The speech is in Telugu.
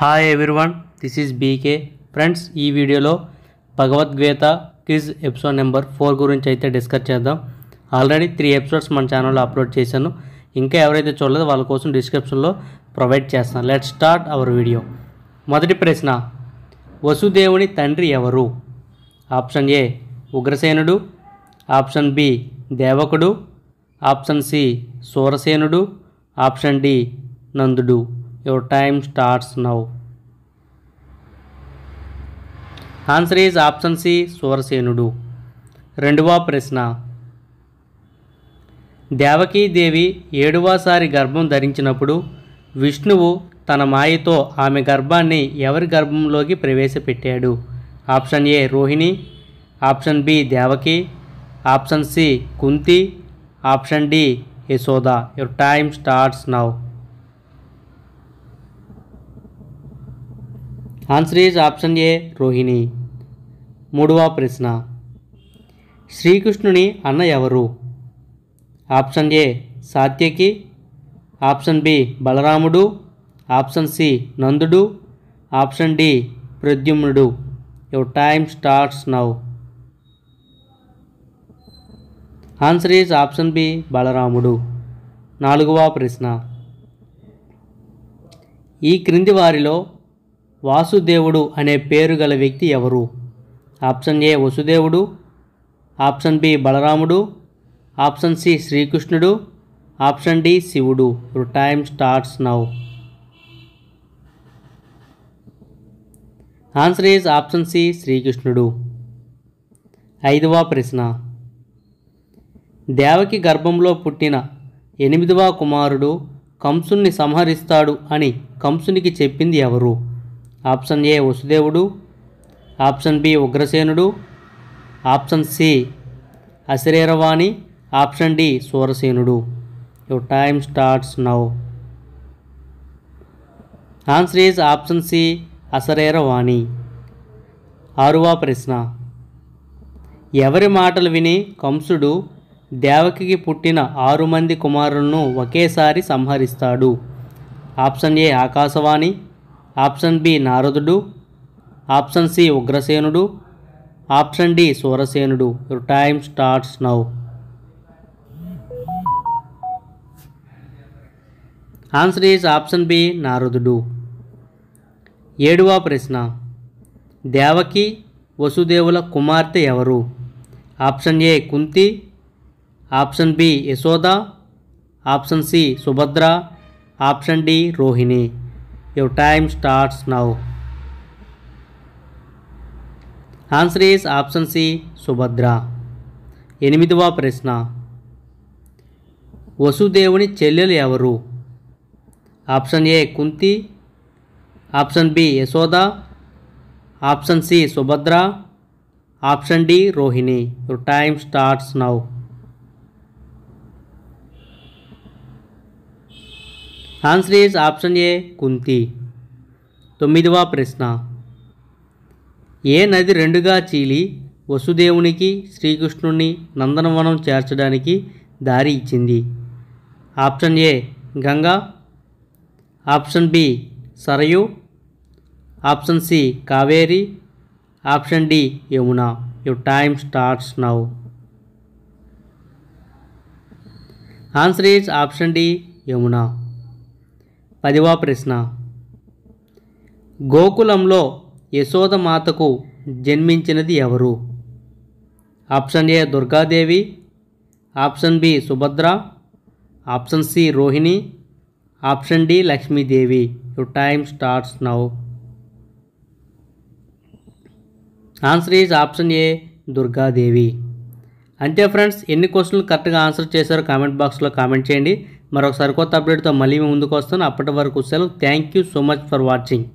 Hi everyone this is BK friends ఈ వీడియోలో Bhagavad Gita quiz episode number four గురించి అయితే డిస్కస్ చేద్దాం ఆల్రెడీ త్రీ ఎపిసోడ్స్ మన ఛానల్లో అప్లోడ్ చేశాను ఇంకా ఎవరైతే చూడలేదు వాళ్ళ కోసం డిస్క్రిప్షన్లో ప్రొవైడ్ చేస్తాను లెట్ స్టార్ట్ అవర్ వీడియో మొదటి ప్రశ్న వసుదేవుని తండ్రి ఎవరు ఆప్షన్ ఏ ఉగ్రసేనుడు ఆప్షన్ బి దేవకుడు ఆప్షన్ సి సూరసేనుడు ఆప్షన్ డి నందుడు your time starts now answer is option C సూరసేనుడు రెండవ ప్రశ్న దేవకీదేవి ఏడవసారి గర్భం ధరించినప్పుడు విష్ణువు తన మాయతో ఆమె గర్భాన్ని ఎవరి గర్భంలోకి ప్రవేశపెట్టాడు option A Rohini option B Devaki option C Kunti option D Yashoda your time starts now answer is option A Rohini మూడవ ప్రశ్న శ్రీకృష్ణుని అన్న ఎవరు option A Satyaki option B బలరాముడు ఆప్షన్ సి నందుడు ఆప్షన్ డి ప్రద్యుమ్నుడు your time starts now answer is option B బలరాముడు నాలుగవ ప్రశ్న ఈ క్రింది వారిలో వాసుదేవుడు అనే పేరు గల వ్యక్తి ఎవరు ఆప్షన్ ఏ వసుదేవుడు ఆప్షన్ బి బలరాముడు ఆప్షన్ సి శ్రీకృష్ణుడు ఆప్షన్ డి శివుడు your time starts now answer is option C శ్రీకృష్ణుడు ఐదవ ప్రశ్న దేవకి గర్భంలో పుట్టిన ఎనిమిదవ కుమారుడు కంసుణ్ణి సంహరిస్తాడు అని కంసునికి చెప్పింది ఎవరు ఆప్షన్ ఏ వసుదేవుడు ఆప్షన్ బి ఉగ్రసేనుడు ఆప్షన్ సి అశరీరవాణి ఆప్షన్ డి సూరసేనుడు your time starts now answer is option C అసరేరవాణి ఆరువా ప్రశ్న ఎవరి మాటలు విని కంసుడు దేవకికి పుట్టిన ఆరు మంది కుమారులను ఒకేసారి సంహరిస్తాడు ఆప్షన్ ఏ ఆకాశవాణి ఆప్షన్ బి నారదుడు ఆప్షన్ సి ఉగ్రసేనుడు ఆప్షన్ డి సూరసేనుడు time starts now answer is option B నారదుడు ఏడవ ప్రశ్న దేవకి వసుదేవుల కుమార్తె ఎవరు option A Kunti option B Yashoda option C Subhadra option D Rohini Your time starts now. Answer is option C Subhadra ఎనిమిదవ ప్రశ్న వసుదేవుని చెల్లెలు ఎవరు option A Kunti option B Yashoda option C Subhadra option D Rohini your time starts now answer is option A Kunti తొమ్మిదవ ప్రశ్న ఏ నది రెండుగా చీలి వసుదేవునికి శ్రీకృష్ణుణ్ణి నందనవనం చేర్చడానికి దారి ఇచ్చింది option A Ganga option B Sarayu option C Kaveri option D Yamuna your time starts now answer is option D Yamuna పదివ ప్రశ్న గోకులంలో యశోదమాతకు జన్మించినది ఎవరు option A Durga Devi option B Subhadra option C Rohini option D Lakshmi Devi to time starts now answer is option A Durga Devi అంతే ఫ్రెండ్స్ ఎన్ని క్వశ్చన్లు కరెక్ట్గా ఆన్సర్ చేశారో కామెంట్ బాక్స్లో కామెంట్ చేయండి మరొకసారి కొత్త అప్డేట్తో మళ్ళీ ముందుకు వస్తాను అప్పటి వరకు సెలవు thank you so much for watching